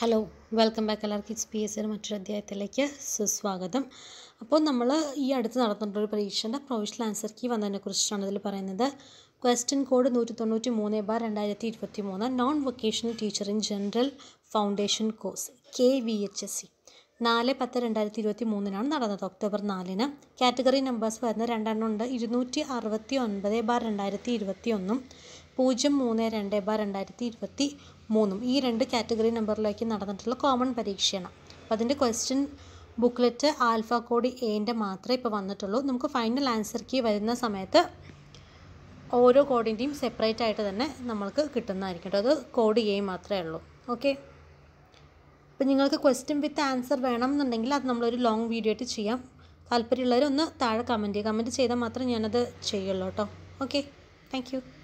hello welcome back എല്ലാവർക്കും H P S സിയുടെ മറ്റൊരു അധ്യായത്തിലേക്ക് സുസ്വാഗതം അപ്പോൾ നമ്മൾ ഈ അടുത്ത് നടത്തേണ്ട ഒരു പരീക്ഷയുടെ പ്രൊവിഷണൽ ആൻസർ കീ വന്നതിനെക്കുറിച്ചാണ് ഇതിൽ പറയുന്നത് ക്വസ്റ്റ്യൻ കോഡ് നൂറ്റി തൊണ്ണൂറ്റി മൂന്ന് ബാർ രണ്ടായിരത്തി ഇരുപത്തി മൂന്ന് non vocational teacher in general foundation course K V H S C നാല് പത്ത് രണ്ടായിരത്തി ഇരുപത്തി മൂന്നിനാണ് നടന്നത് ഒക്ടോബർ നാലിന് കാറ്റഗറി നമ്പേഴ്സ് വരുന്ന രണ്ടെണ്ണം ഉണ്ട് ഇരുന്നൂറ്റി അറുപത്തി ഒൻപത് ബാർ രണ്ടായിരത്തി ഇരുപത്തി ഒന്നും പൂജ്യം മൂന്ന് രണ്ട് ബാർ രണ്ടായിരത്തി ഇരുപത്തി മൂന്നും ഈ രണ്ട് കാറ്റഗറി നമ്പറിലേക്ക് നടന്നിട്ടുള്ള കോമൺ പരീക്ഷയാണ് അപ്പം അതിൻ്റെ ക്വസ്റ്റ്യൻ ബുക്ക്ലെറ്റ് ആൽഫ കോഡ് എൻ്റെ മാത്രമേ ഇപ്പോൾ വന്നിട്ടുള്ളൂ നമുക്ക് ഫൈനൽ ആൻസർക്ക് വരുന്ന സമയത്ത് ഓരോ കോഡിൻ്റെയും സെപ്പറേറ്റ് ആയിട്ട് തന്നെ നമ്മൾക്ക് കിട്ടുന്നതായിരിക്കും അത് കോഡ് എ മാത്രമേ ഉള്ളൂ ഓക്കെ അപ്പം നിങ്ങൾക്ക് ക്വസ്റ്റ്യൻ വിത്ത് ആൻസർ വേണം എന്നുണ്ടെങ്കിൽ അത് നമ്മളൊരു ലോങ് വീഡിയോ ആയിട്ട് ചെയ്യാം താല്പര്യമുള്ളവരൊന്ന് ഒന്ന് താഴെ കമൻറ്റ് ചെയ്യുക കമൻറ്റ് ചെയ്താൽ മാത്രം ഞാനത് ചെയ്യുള്ളൂ കേട്ടോ ഓക്കെ താങ്ക്